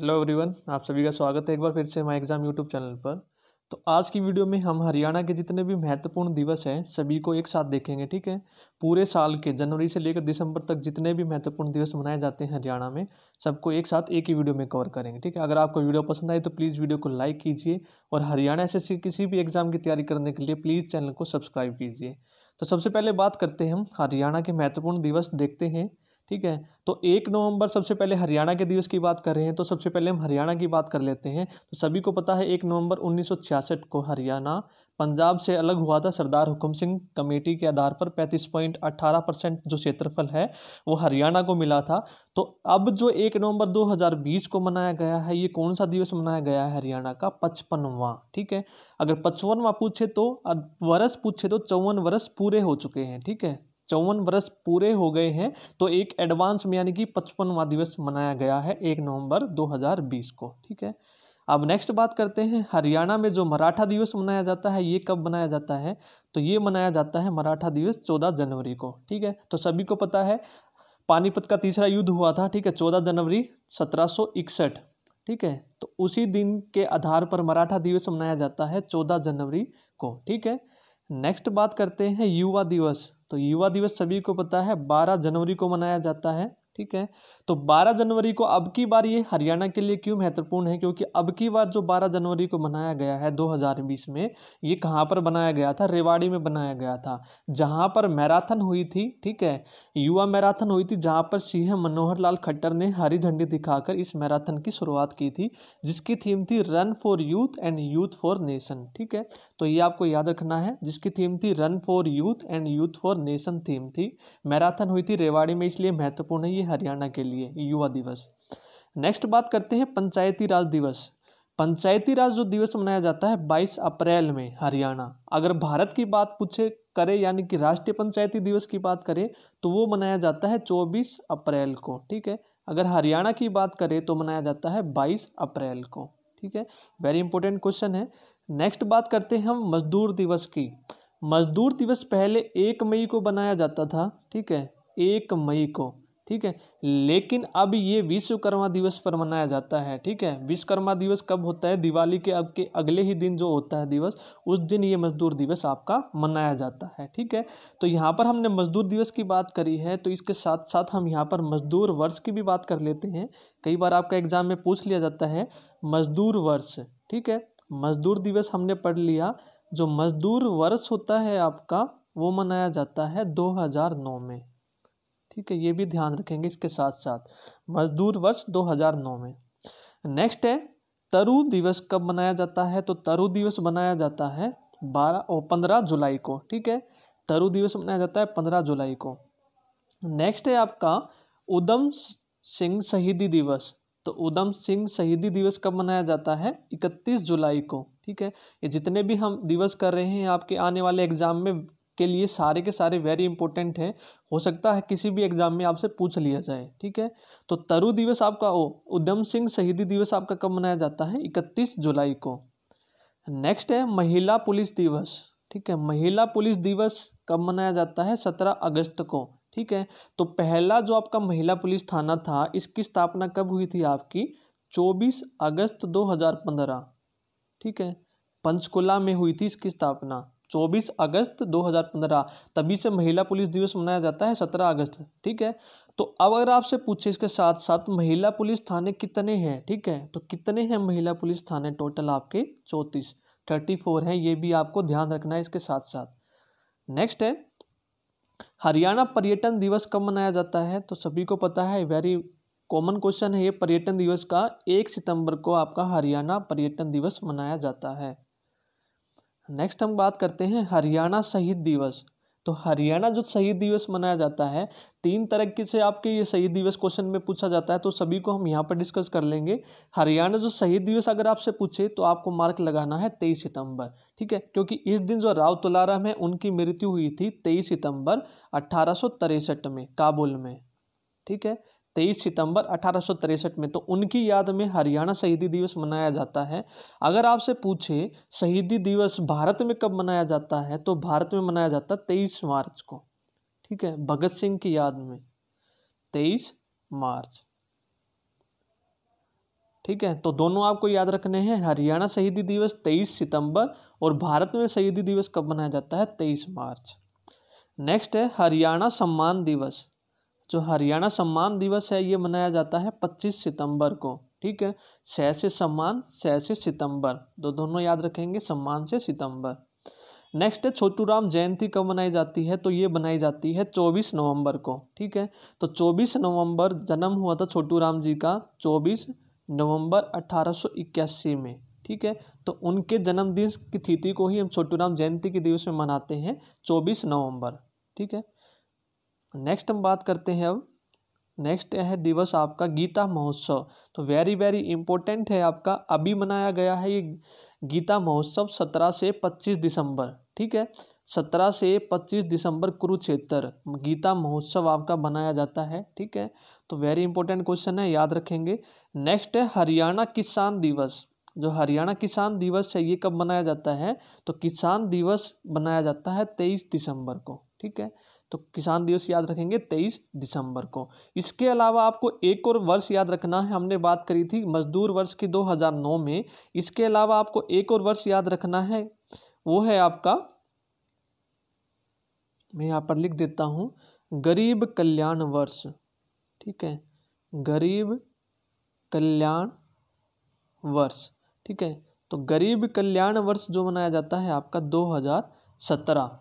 hello everyone आप सभी का स्वागत है एक बार फिर से हमारे एग्ज़ाम यूट्यूब चैनल पर तो आज की वीडियो में हम हरियाणा के जितने भी महत्वपूर्ण दिवस हैं सभी को एक साथ देखेंगे ठीक है पूरे साल के जनवरी से लेकर दिसंबर तक जितने भी महत्वपूर्ण दिवस मनाए जाते हैं हरियाणा में सबको एक साथ एक ही वीडियो में कवर करेंगे ठीक है अगर आपको वीडियो पसंद आए तो प्लीज़ वीडियो को लाइक कीजिए और हरियाणा से किसी भी एग्ज़ाम की तैयारी करने के लिए प्लीज़ चैनल को सब्सक्राइब कीजिए तो सबसे पहले बात करते हैं हम हरियाणा के महत्वपूर्ण दिवस देखते हैं ठीक है तो एक नवंबर सबसे पहले हरियाणा के दिवस की बात कर रहे हैं तो सबसे पहले हम हरियाणा की बात कर लेते हैं तो सभी को पता है एक नवंबर 1966 को हरियाणा पंजाब से अलग हुआ था सरदार हुक्म सिंह कमेटी के आधार पर 35.18 परसेंट जो क्षेत्रफल है वो हरियाणा को मिला था तो अब जो एक नवंबर 2020 को मनाया गया है ये कौन सा दिवस मनाया गया है हरियाणा का पचपनवा ठीक है अगर पचपनवा पूछे तो वर्ष पूछे तो चौवन वर्ष पूरे हो चुके हैं ठीक है चौवन वर्ष पूरे हो गए हैं तो एक एडवांस में यानी कि पचपनवा दिवस मनाया गया है एक नवंबर 2020 को ठीक है अब नेक्स्ट बात करते हैं हरियाणा में जो मराठा दिवस मनाया जाता है ये कब मनाया जाता है तो ये मनाया जाता है मराठा दिवस चौदह जनवरी को ठीक है तो सभी को पता है पानीपत का तीसरा युद्ध हुआ था ठीक है चौदह जनवरी सत्रह ठीक है तो उसी दिन के आधार पर मराठा दिवस मनाया जाता है चौदह जनवरी को ठीक है नेक्स्ट बात करते हैं युवा दिवस तो युवा दिवस सभी को पता है बारह जनवरी को मनाया जाता है ठीक है तो 12 जनवरी को अब की बार ये हरियाणा के लिए क्यों महत्वपूर्ण है क्योंकि अब की बार जो 12 जनवरी को मनाया गया है 2020 में ये कहाँ पर बनाया गया था रेवाड़ी में बनाया गया था जहाँ पर मैराथन हुई थी ठीक है युवा मैराथन हुई थी जहाँ पर सीएम मनोहर लाल खट्टर ने हरी झंडी दिखाकर इस मैराथन की शुरुआत की थी जिसकी थीम थी run for youth and youth for nation ठीक है तो ये आपको याद रखना है जिसकी थीम थी run for youth and youth for nation theme थी मैराथन हुई थी रेवाड़ी में इसलिए महत्वपूर्ण है ये हरियाणा के लिए लिए युवा दिवस नेक्स्ट बात करते हैं पंचायती राज दिवस पंचायती राज जो दिवस मनाया जाता है 22 अप्रैल में हरियाणा अगर भारत की बात पूछे करें यानी कि राष्ट्रीय पंचायती दिवस की बात करें तो वो मनाया जाता है 24 अप्रैल को ठीक है अगर हरियाणा की बात करें तो मनाया जाता है 22 अप्रैल को ठीक है वेरी इंपॉर्टेंट क्वेश्चन है नेक्स्ट बात करते हैं हम मजदूर दिवस की मजदूर दिवस पहले एक मई को बनाया जाता था ठीक है एक मई को ठीक है लेकिन अब ये विश्वकर्मा दिवस पर मनाया जाता है ठीक है विश्वकर्मा दिवस कब होता है दिवाली के अब के अगले ही दिन जो होता है दिवस उस दिन ये मजदूर दिवस आपका मनाया जाता है ठीक है तो यहाँ पर हमने मजदूर दिवस की बात करी है तो इसके साथ साथ हम यहाँ पर मजदूर वर्ष की भी बात कर लेते हैं कई बार आपका एग्जाम में पूछ लिया जाता है मजदूर वर्ष ठीक है मजदूर दिवस हमने पढ़ लिया जो मजदूर वर्ष होता है आपका वो मनाया जाता है 2009 में ठीक है ये भी ध्यान रखेंगे इसके साथ साथ मजदूर वर्ष 2009 में नेक्स्ट है तरु दिवस कब मनाया जाता है तो तरु दिवस मनाया जाता है बारह और पंद्रह जुलाई को ठीक है तरु दिवस मनाया जाता है पंद्रह जुलाई को नेक्स्ट है आपका उधम सिंह शहीदी दिवस तो उधम सिंह शहीदी दिवस कब मनाया जाता है इकतीस जुलाई को ठीक है ये जितने भी हम दिवस कर रहे हैं आपके आने वाले एग्जाम में के लिए सारे के सारे वेरी इंपॉर्टेंट हैं हो सकता है किसी भी एग्जाम में आपसे पूछ लिया जाए ठीक है तो तरु दिवस आपका ओ उधम सिंह शहीदी दिवस आपका कब मनाया जाता है इकतीस जुलाई को नेक्स्ट है महिला पुलिस दिवस ठीक है महिला पुलिस दिवस कब मनाया जाता है सत्रह अगस्त को ठीक है तो पहला जो आपका महिला पुलिस थाना था इसकी स्थापना कब हुई थी आपकी चौबीस अगस्त दो हज़ार पंद्रह ठीक है पंचकुला में हुई थी इसकी स्थापना चौबीस अगस्त 2015 तभी से महिला पुलिस दिवस मनाया जाता है सत्रह अगस्त ठीक है तो अब अगर आपसे पूछे इसके साथ साथ महिला पुलिस थाने कितने हैं ठीक है तो कितने हैं महिला पुलिस थाने टोटल आपके चौंतीस थर्टी फोर हैं ये भी आपको ध्यान रखना है इसके साथ साथ नेक्स्ट है हरियाणा पर्यटन दिवस कब मनाया जाता है तो सभी को पता है वेरी कॉमन क्वेश्चन है ये पर्यटन दिवस का एक सितंबर को आपका हरियाणा पर्यटन दिवस मनाया जाता है नेक्स्ट हम बात करते हैं हरियाणा शहीद दिवस तो हरियाणा जो शहीद दिवस मनाया जाता है तीन तरह से आपके ये शहीद दिवस क्वेश्चन में पूछा जाता है तो सभी को हम यहाँ पर डिस्कस कर लेंगे हरियाणा जो शहीद दिवस अगर आपसे पूछे तो आपको मार्क लगाना है तेईस सितंबर ठीक है क्योंकि इस दिन जो राव तुलाराम है उनकी मृत्यु हुई थी तेईस सितंबर अट्ठारह में काबुल में ठीक है तेईस सितंबर अठारह में तो उनकी याद में हरियाणा शहीदी दिवस मनाया जाता है अगर आपसे पूछे शहीदी दिवस भारत में कब मनाया जाता है तो भारत में मनाया जाता है तेईस मार्च को ठीक है भगत सिंह की याद में तेईस मार्च ठीक है तो दोनों आपको याद रखने हैं हरियाणा शहीदी दिवस तेईस सितंबर और भारत में शहीदी दिवस कब मनाया जाता है तेईस मार्च नेक्स्ट है हरियाणा सम्मान दिवस जो हरियाणा सम्मान दिवस है ये मनाया जाता है पच्चीस सितंबर को ठीक है सह से सम्मान सह से सितंबर दो दोनों याद रखेंगे सम्मान से सितंबर नेक्स्ट है छोटू राम जयंती कब मनाई जाती है तो ये मनाई जाती है चौबीस नवंबर को ठीक है तो चौबीस नवंबर जन्म हुआ था छोटू राम जी का चौबीस नवंबर 1881 में ठीक है तो उनके जन्मदिन की तिथि को ही हम छोटू राम जयंती के दिवस में मनाते हैं चौबीस नवम्बर ठीक है नेक्स्ट हम बात करते हैं अब नेक्स्ट है दिवस आपका गीता महोत्सव तो वेरी वेरी इंपॉर्टेंट है आपका अभी मनाया गया है ये गीता महोत्सव सत्रह से पच्चीस दिसंबर ठीक है सत्रह से पच्चीस दिसंबर कुरुक्षेत्र गीता महोत्सव आपका मनाया जाता है ठीक है तो वेरी इंपॉर्टेंट क्वेश्चन है याद रखेंगे नेक्स्ट है हरियाणा किसान दिवस जो हरियाणा किसान दिवस है ये कब मनाया जाता है तो किसान दिवस मनाया जाता है तेईस दिसंबर को ठीक है तो किसान दिवस याद रखेंगे तेईस दिसंबर को इसके अलावा आपको एक और वर्ष याद रखना है हमने बात करी थी मजदूर वर्ष की 2009 में इसके अलावा आपको एक और वर्ष याद रखना है वो है आपका मैं यहाँ पर लिख देता हूँ गरीब कल्याण वर्ष ठीक है गरीब कल्याण वर्ष ठीक है तो गरीब कल्याण वर्ष जो मनाया जाता है आपका सत्रह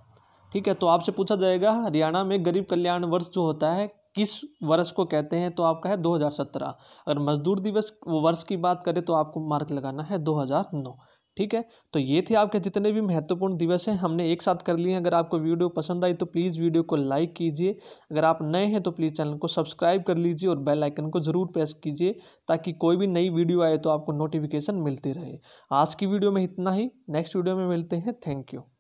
ठीक है तो आपसे पूछा जाएगा हरियाणा में गरीब कल्याण वर्ष जो होता है किस वर्ष को कहते हैं तो आपका है 2017 अगर मजदूर दिवस वर्ष की बात करें तो आपको मार्क लगाना है 2009 ठीक है तो ये थे आपके जितने भी महत्वपूर्ण दिवस हैं हमने एक साथ कर लिए हैं अगर आपको वीडियो पसंद आई तो प्लीज़ वीडियो को लाइक कीजिए अगर आप नए हैं तो प्लीज़ चैनल को सब्सक्राइब कर लीजिए और बेलाइकन को ज़रूर प्रेस कीजिए ताकि कोई भी नई वीडियो आए तो आपको नोटिफिकेशन मिलती रहे आज की वीडियो में इतना ही नेक्स्ट वीडियो में मिलते हैं थैंक यू